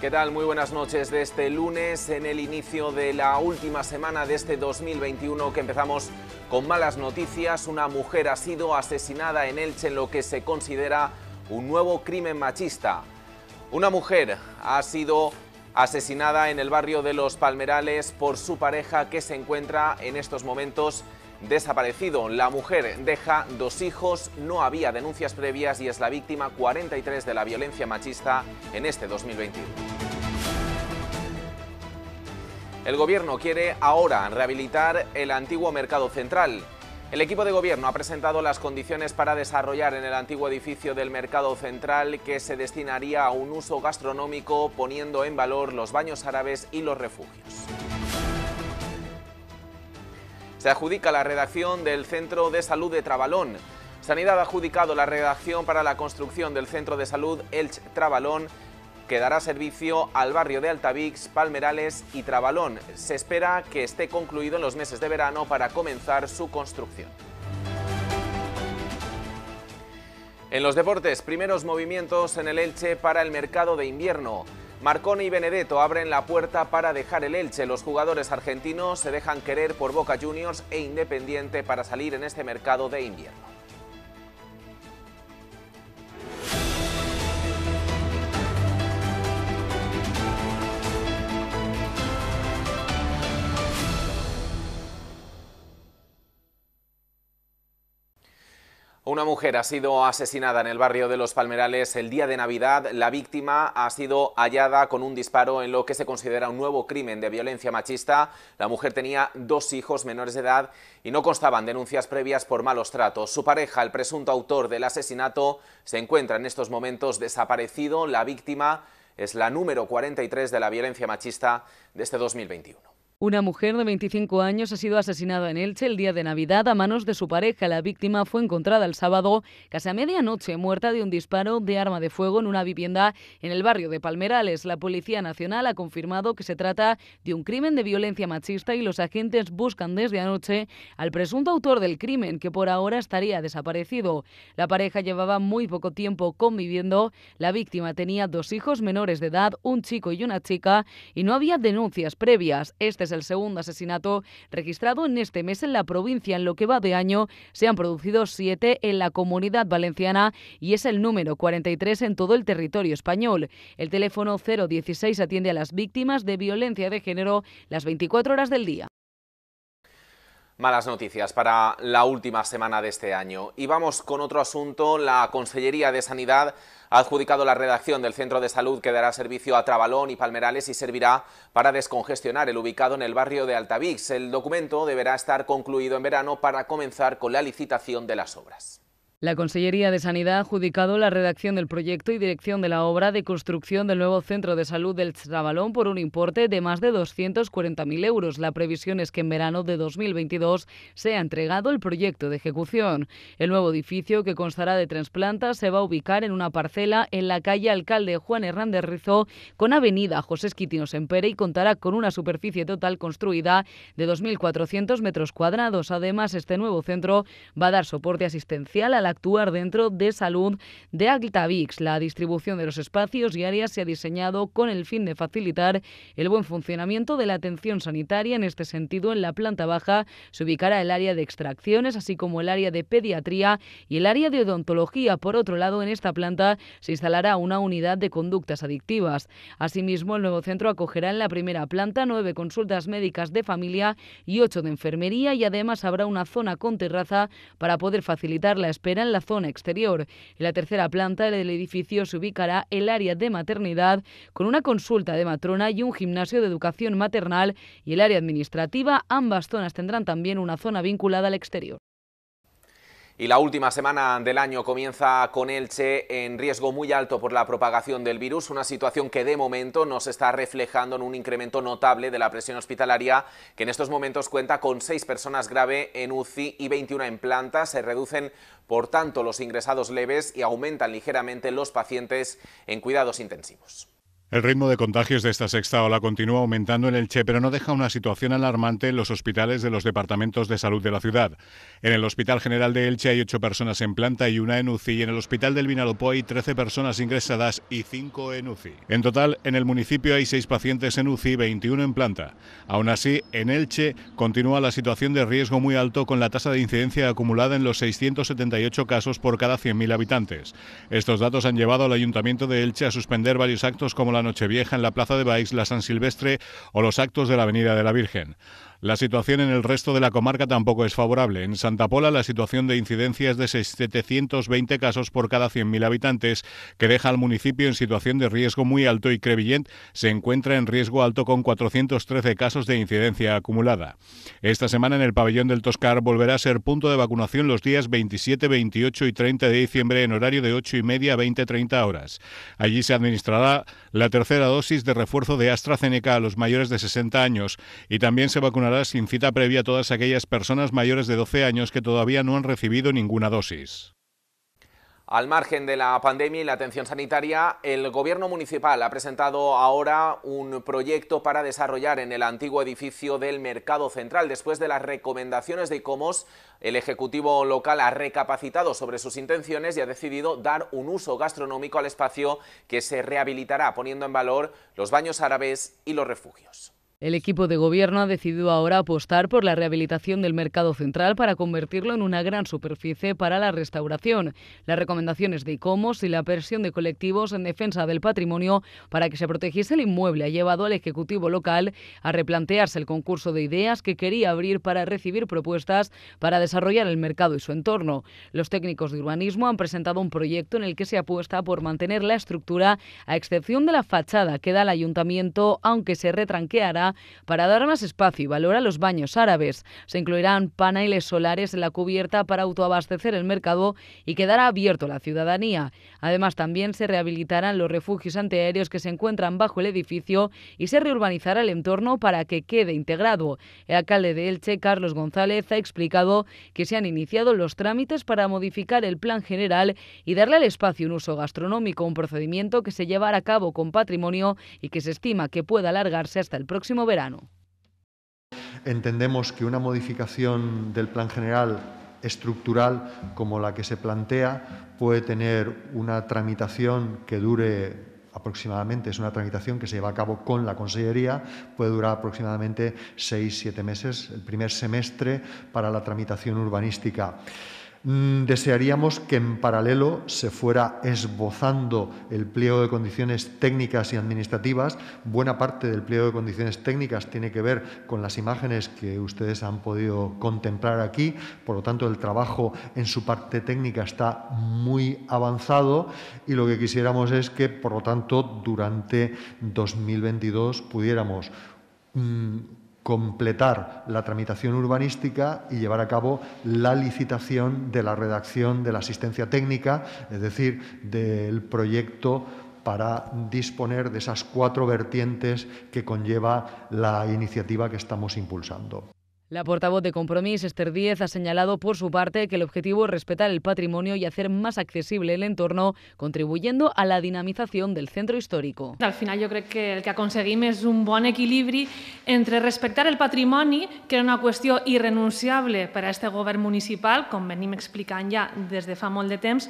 ¿Qué tal? Muy buenas noches de este lunes, en el inicio de la última semana de este 2021 que empezamos con malas noticias. Una mujer ha sido asesinada en Elche en lo que se considera un nuevo crimen machista. Una mujer ha sido asesinada en el barrio de Los Palmerales por su pareja que se encuentra en estos momentos desaparecido. La mujer deja dos hijos, no había denuncias previas y es la víctima 43 de la violencia machista en este 2021. El gobierno quiere ahora rehabilitar el antiguo mercado central. El equipo de gobierno ha presentado las condiciones para desarrollar en el antiguo edificio del mercado central que se destinaría a un uso gastronómico poniendo en valor los baños árabes y los refugios se adjudica la redacción del Centro de Salud de Trabalón. Sanidad ha adjudicado la redacción para la construcción del Centro de Salud elche Trabalón que dará servicio al barrio de Altavix, Palmerales y Trabalón. Se espera que esté concluido en los meses de verano para comenzar su construcción. En los deportes, primeros movimientos en el Elche para el mercado de invierno. Marconi y Benedetto abren la puerta para dejar el Elche. Los jugadores argentinos se dejan querer por Boca Juniors e Independiente para salir en este mercado de invierno. Una mujer ha sido asesinada en el barrio de Los Palmerales el día de Navidad. La víctima ha sido hallada con un disparo en lo que se considera un nuevo crimen de violencia machista. La mujer tenía dos hijos menores de edad y no constaban denuncias previas por malos tratos. Su pareja, el presunto autor del asesinato, se encuentra en estos momentos desaparecido. La víctima es la número 43 de la violencia machista de este 2021. Una mujer de 25 años ha sido asesinada en Elche el día de Navidad a manos de su pareja. La víctima fue encontrada el sábado casi a medianoche muerta de un disparo de arma de fuego en una vivienda en el barrio de Palmerales. La Policía Nacional ha confirmado que se trata de un crimen de violencia machista y los agentes buscan desde anoche al presunto autor del crimen que por ahora estaría desaparecido. La pareja llevaba muy poco tiempo conviviendo. La víctima tenía dos hijos menores de edad, un chico y una chica, y no había denuncias previas. Este el segundo asesinato registrado en este mes en la provincia. En lo que va de año se han producido siete en la comunidad valenciana y es el número 43 en todo el territorio español. El teléfono 016 atiende a las víctimas de violencia de género las 24 horas del día. Malas noticias para la última semana de este año. Y vamos con otro asunto. La Consellería de Sanidad ha adjudicado la redacción del centro de salud que dará servicio a Trabalón y Palmerales y servirá para descongestionar el ubicado en el barrio de Altavix. El documento deberá estar concluido en verano para comenzar con la licitación de las obras. La Consellería de Sanidad ha adjudicado la redacción del proyecto y dirección de la obra de construcción del nuevo centro de salud del Trabalón por un importe de más de 240.000 euros. La previsión es que en verano de 2022 sea entregado el proyecto de ejecución. El nuevo edificio, que constará de tres plantas, se va a ubicar en una parcela en la calle Alcalde Juan Hernández Rizó con avenida José Esquitino Sempere y contará con una superficie total construida de 2.400 metros cuadrados. Además, este nuevo centro va a dar soporte asistencial a la actuar dentro de salud de Altavix. La distribución de los espacios y áreas se ha diseñado con el fin de facilitar el buen funcionamiento de la atención sanitaria. En este sentido, en la planta baja se ubicará el área de extracciones, así como el área de pediatría y el área de odontología. Por otro lado, en esta planta se instalará una unidad de conductas adictivas. Asimismo, el nuevo centro acogerá en la primera planta nueve consultas médicas de familia y ocho de enfermería y además habrá una zona con terraza para poder facilitar la espera en la zona exterior. En la tercera planta del edificio se ubicará el área de maternidad con una consulta de matrona y un gimnasio de educación maternal y el área administrativa. Ambas zonas tendrán también una zona vinculada al exterior. Y la última semana del año comienza con Elche en riesgo muy alto por la propagación del virus, una situación que de momento nos está reflejando en un incremento notable de la presión hospitalaria, que en estos momentos cuenta con seis personas grave en UCI y 21 en planta. Se reducen, por tanto, los ingresados leves y aumentan ligeramente los pacientes en cuidados intensivos. El ritmo de contagios de esta sexta ola continúa aumentando en Elche, pero no deja una situación alarmante en los hospitales de los departamentos de salud de la ciudad. En el Hospital General de Elche hay ocho personas en planta y una en UCI, y en el Hospital del Vinalopó hay 13 personas ingresadas y cinco en UCI. En total, en el municipio hay seis pacientes en UCI y 21 en planta. Aún así, en Elche continúa la situación de riesgo muy alto con la tasa de incidencia acumulada en los 678 casos por cada 100.000 habitantes. Estos datos han llevado al Ayuntamiento de Elche a suspender varios actos como la la Nochevieja en la Plaza de Baix, la San Silvestre o los actos de la Avenida de la Virgen. La situación en el resto de la comarca tampoco es favorable. En Santa Pola la situación de incidencia es de 720 casos por cada 100.000 habitantes, que deja al municipio en situación de riesgo muy alto y Crevillent se encuentra en riesgo alto con 413 casos de incidencia acumulada. Esta semana en el pabellón del Toscar volverá a ser punto de vacunación los días 27, 28 y 30 de diciembre en horario de 8 y media a 20-30 horas. Allí se administrará la tercera dosis de refuerzo de AstraZeneca a los mayores de 60 años y también se vacunará sin cita previa a todas aquellas personas mayores de 12 años que todavía no han recibido ninguna dosis. Al margen de la pandemia y la atención sanitaria, el Gobierno Municipal ha presentado ahora un proyecto para desarrollar en el antiguo edificio del Mercado Central. Después de las recomendaciones de ICOMOS, el Ejecutivo local ha recapacitado sobre sus intenciones y ha decidido dar un uso gastronómico al espacio que se rehabilitará, poniendo en valor los baños árabes y los refugios. El equipo de gobierno ha decidido ahora apostar por la rehabilitación del mercado central para convertirlo en una gran superficie para la restauración. Las recomendaciones de ICOMOS y la presión de colectivos en defensa del patrimonio para que se protegiese el inmueble ha llevado al Ejecutivo local a replantearse el concurso de ideas que quería abrir para recibir propuestas para desarrollar el mercado y su entorno. Los técnicos de urbanismo han presentado un proyecto en el que se apuesta por mantener la estructura a excepción de la fachada que da al ayuntamiento, aunque se retranqueará para dar más espacio y valor a los baños árabes. Se incluirán paneles solares en la cubierta para autoabastecer el mercado y quedará abierto a la ciudadanía. Además, también se rehabilitarán los refugios antiaéreos que se encuentran bajo el edificio y se reurbanizará el entorno para que quede integrado. El alcalde de Elche, Carlos González, ha explicado que se han iniciado los trámites para modificar el plan general y darle al espacio un uso gastronómico, un procedimiento que se llevará a cabo con patrimonio y que se estima que pueda alargarse hasta el próximo verano. Entendemos que una modificación del plan general estructural como la que se plantea puede tener una tramitación que dure aproximadamente, es una tramitación que se lleva a cabo con la Consellería, puede durar aproximadamente seis, siete meses, el primer semestre para la tramitación urbanística. Mm, desearíamos que en paralelo se fuera esbozando el pliego de condiciones técnicas y administrativas. Buena parte del pliego de condiciones técnicas tiene que ver con las imágenes que ustedes han podido contemplar aquí, por lo tanto el trabajo en su parte técnica está muy avanzado y lo que quisiéramos es que, por lo tanto, durante 2022 pudiéramos mm, completar la tramitación urbanística y llevar a cabo la licitación de la redacción de la asistencia técnica, es decir, del proyecto para disponer de esas cuatro vertientes que conlleva la iniciativa que estamos impulsando. La portavoz de Compromís, Esther Díez, ha señalado por su parte que el objetivo es respetar el patrimonio y hacer más accesible el entorno, contribuyendo a la dinamización del centro histórico. Al final yo creo que el que conseguimos es un buen equilibrio entre respetar el patrimonio, que era una cuestión irrenunciable para este gobierno municipal, como venimos explicando ya desde de fa molt de temps,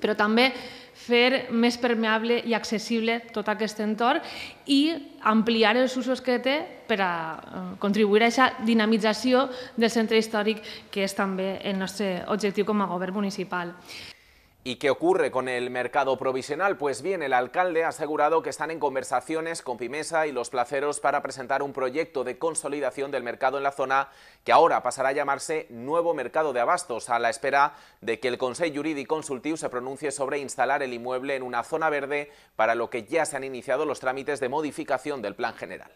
pero también fer més permeable i accessible tot aquest entorn i ampliar els usos que té per a eh, contribuir a aquesta dinamització del centre històric que és també el nostre objectiu com a govern municipal. ¿Y qué ocurre con el mercado provisional? Pues bien, el alcalde ha asegurado que están en conversaciones con Pimesa y los placeros para presentar un proyecto de consolidación del mercado en la zona que ahora pasará a llamarse Nuevo Mercado de Abastos, a la espera de que el Consejo Jurídico Consultivo se pronuncie sobre instalar el inmueble en una zona verde, para lo que ya se han iniciado los trámites de modificación del plan general.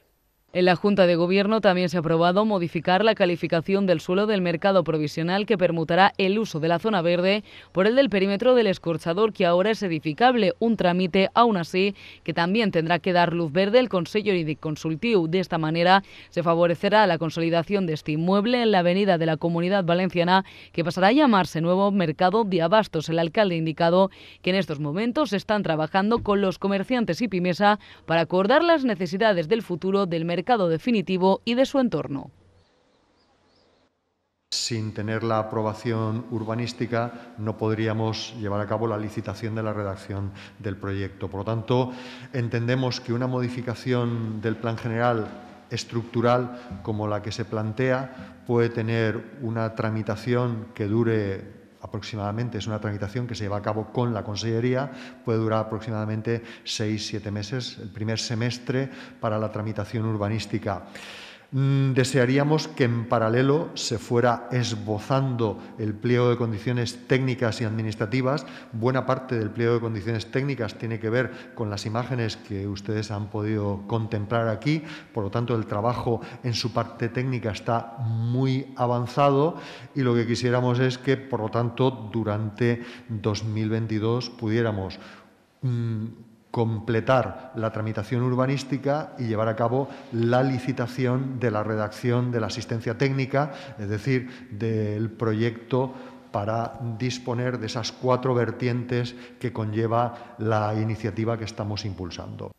En la Junta de Gobierno también se ha aprobado modificar la calificación del suelo del mercado provisional que permutará el uso de la zona verde por el del perímetro del escorchador que ahora es edificable, un trámite aún así que también tendrá que dar luz verde el Consejo Jurídico Consultivo. De esta manera se favorecerá la consolidación de este inmueble en la avenida de la Comunidad Valenciana que pasará a llamarse Nuevo Mercado de Abastos. El alcalde ha indicado que en estos momentos están trabajando con los comerciantes y Pimesa para acordar las necesidades del futuro del mercado definitivo y de su entorno. Sin tener la aprobación urbanística no podríamos llevar a cabo la licitación de la redacción del proyecto. Por lo tanto, entendemos que una modificación del plan general estructural como la que se plantea puede tener una tramitación que dure aproximadamente, es una tramitación que se lleva a cabo con la Consellería, puede durar aproximadamente seis, siete meses, el primer semestre para la tramitación urbanística. Mm, desearíamos que en paralelo se fuera esbozando el pliego de condiciones técnicas y administrativas. Buena parte del pliego de condiciones técnicas tiene que ver con las imágenes que ustedes han podido contemplar aquí. Por lo tanto, el trabajo en su parte técnica está muy avanzado y lo que quisiéramos es que, por lo tanto, durante 2022 pudiéramos mm, completar la tramitación urbanística y llevar a cabo la licitación de la redacción de la asistencia técnica, es decir, del proyecto para disponer de esas cuatro vertientes que conlleva la iniciativa que estamos impulsando.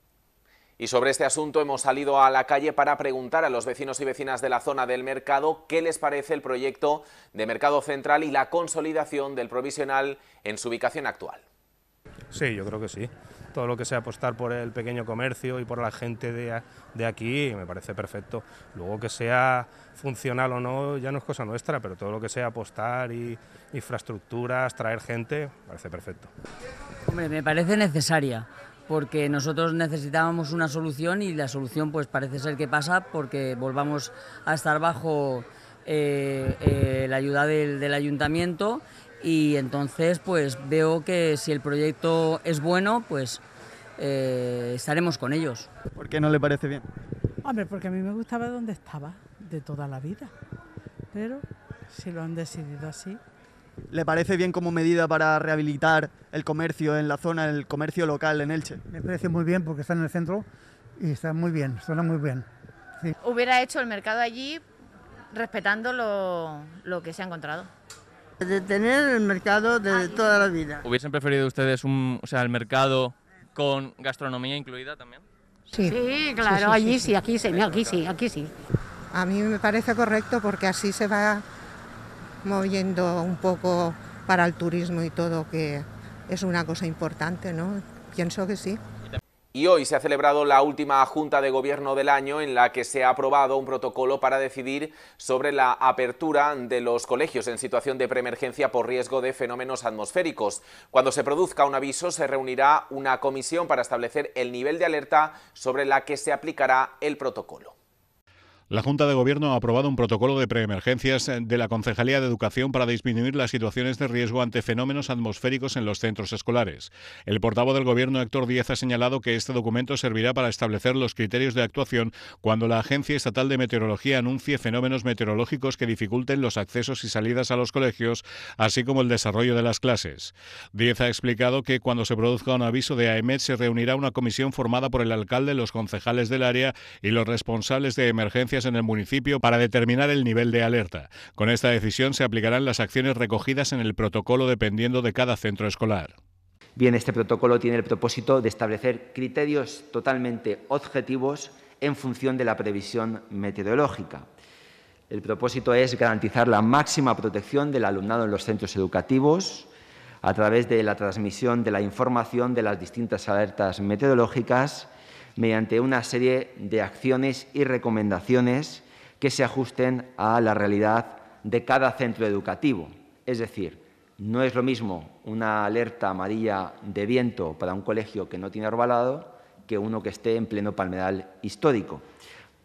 Y sobre este asunto hemos salido a la calle para preguntar a los vecinos y vecinas de la zona del mercado qué les parece el proyecto de Mercado Central y la consolidación del provisional en su ubicación actual. Sí, yo creo que sí todo lo que sea apostar por el pequeño comercio y por la gente de, aquí me parece perfecto. Luego que sea funcional o no ya no es cosa nuestra, pero todo lo que sea apostar y infraestructuras, traer gente, me parece perfecto. Hombre, me parece necesaria porque nosotros necesitábamos una solución y la solución pues parece ser que pasa porque volvamos a estar bajo eh, eh, la ayuda del ayuntamiento y entonces pues veo que si el proyecto es bueno, pues eh, estaremos con ellos. ¿Por qué no le parece bien? Hombre, porque a mí me gustaba donde estaba de toda la vida, pero si lo han decidido así. ¿Le parece bien como medida para rehabilitar el comercio en la zona, el comercio local en Elche? Me parece muy bien porque está en el centro y está muy bien, suena muy bien. Hubiera hecho el mercado allí respetando lo que se ha encontrado de tener el mercado de ah, toda la vida. ¿Hubiesen preferido ustedes un, o sea, el mercado con gastronomía incluida también? Sí, claro, allí sí, aquí sí, aquí sí, aquí sí. A mí me parece correcto porque así se va moviendo un poco para el turismo y todo, que es una cosa importante, ¿no? Pienso que sí. Y hoy se ha celebrado la última Junta de Gobierno del año en la que se ha aprobado un protocolo para decidir sobre la apertura de los colegios en situación de preemergencia por riesgo de fenómenos atmosféricos. Cuando se produzca un aviso se reunirá una comisión para establecer el nivel de alerta sobre la que se aplicará el protocolo. La Junta de Gobierno ha aprobado un protocolo de preemergencias eh, de la Concejalía de Educación para disminuir las situaciones de riesgo ante fenómenos atmosféricos en los centros escolares. El portavoz del Gobierno, Héctor Díez, ha señalado que este documento servirá para establecer los criterios de actuación cuando la Agencia Estatal de Meteorología anuncie fenómenos meteorológicos que dificulten los accesos y salidas a los colegios, así como el desarrollo de las clases. Díez ha explicado que cuando se produzca un aviso de AEMET se reunirá una comisión formada por el alcalde, los concejales del área y los responsables de emergencias en el municipio para determinar el nivel de alerta. Con esta decisión se aplicarán las acciones recogidas en el protocolo dependiendo de cada centro escolar. Bien, este protocolo tiene el propósito de establecer criterios totalmente objetivos en función de la previsión meteorológica. El propósito es garantizar la máxima protección del alumnado en los centros educativos a través de la transmisión de la información de las distintas alertas meteorológicas mediante una serie de acciones y recomendaciones que se ajusten a la realidad de cada centro educativo. Es decir, no es lo mismo una alerta amarilla de viento para un colegio que no tiene arbalado que uno que esté en pleno palmeral histórico.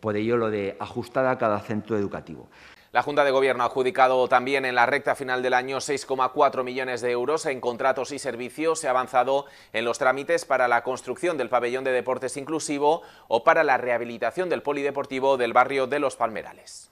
Por ello, lo de ajustar a cada centro educativo. La Junta de Gobierno ha adjudicado también en la recta final del año 6,4 millones de euros en contratos y servicios. Se ha avanzado en los trámites para la construcción del pabellón de deportes inclusivo o para la rehabilitación del polideportivo del barrio de Los Palmerales.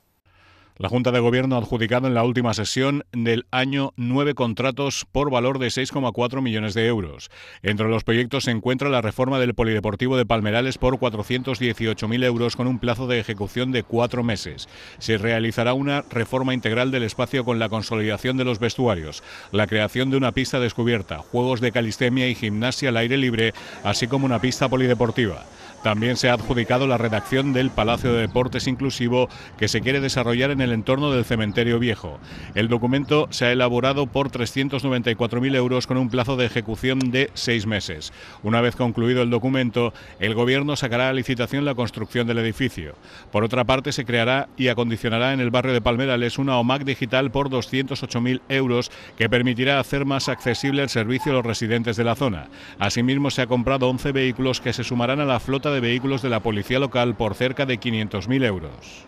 La Junta de Gobierno ha adjudicado en la última sesión del año nueve contratos por valor de 6,4 millones de euros. Entre los proyectos se encuentra la reforma del Polideportivo de Palmerales por 418.000 euros con un plazo de ejecución de cuatro meses. Se realizará una reforma integral del espacio con la consolidación de los vestuarios, la creación de una pista descubierta, juegos de calistemia y gimnasia al aire libre, así como una pista polideportiva también se ha adjudicado la redacción del Palacio de Deportes Inclusivo que se quiere desarrollar en el entorno del cementerio viejo. El documento se ha elaborado por 394.000 euros con un plazo de ejecución de seis meses. Una vez concluido el documento, el Gobierno sacará a licitación la construcción del edificio. Por otra parte, se creará y acondicionará en el barrio de Palmerales una OMAC digital por 208.000 euros que permitirá hacer más accesible el servicio a los residentes de la zona. Asimismo, se ha comprado 11 vehículos que se sumarán a la flota de de vehículos de la policía local por cerca de 500.000 euros.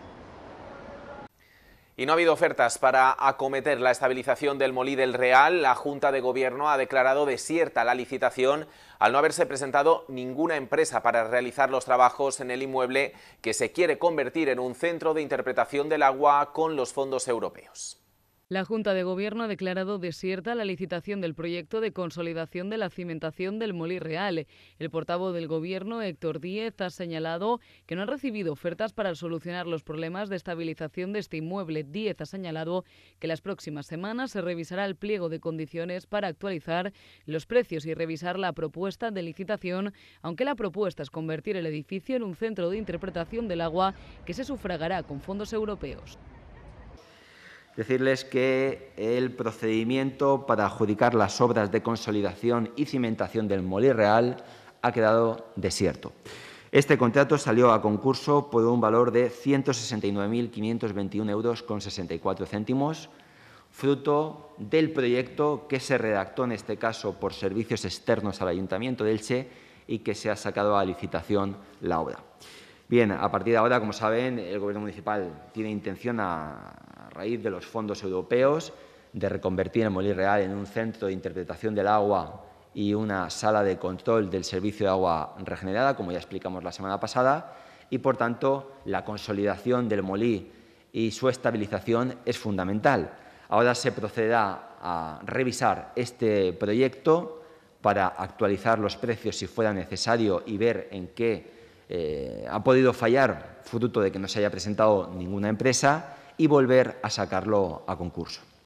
Y no ha habido ofertas para acometer la estabilización del Molí del Real. La Junta de Gobierno ha declarado desierta la licitación al no haberse presentado ninguna empresa para realizar los trabajos en el inmueble que se quiere convertir en un centro de interpretación del agua con los fondos europeos. La Junta de Gobierno ha declarado desierta la licitación del proyecto de consolidación de la cimentación del Molí Real. El portavoz del Gobierno, Héctor Díez, ha señalado que no han recibido ofertas para solucionar los problemas de estabilización de este inmueble. Díez ha señalado que las próximas semanas se revisará el pliego de condiciones para actualizar los precios y revisar la propuesta de licitación, aunque la propuesta es convertir el edificio en un centro de interpretación del agua que se sufragará con fondos europeos decirles que el procedimiento para adjudicar las obras de consolidación y cimentación del Molí Real ha quedado desierto. Este contrato salió a concurso por un valor de 169.521 euros con 64 céntimos, fruto del proyecto que se redactó en este caso por servicios externos al Ayuntamiento de Elche y que se ha sacado a licitación la obra. Bien, a partir de ahora, como saben, el Gobierno municipal tiene intención, a, raíz de los fondos europeos, de reconvertir el Molí Real en un centro de interpretación del agua y una sala de control del servicio de agua regenerada, como ya explicamos la semana pasada, y por tanto la consolidación del Molí y su estabilización es fundamental. Ahora se procederá a revisar este proyecto para actualizar los precios si fuera necesario y ver en qué eh, ha podido fallar fruto de que no se haya presentado ninguna empresa y volver a sacarlo a concurso.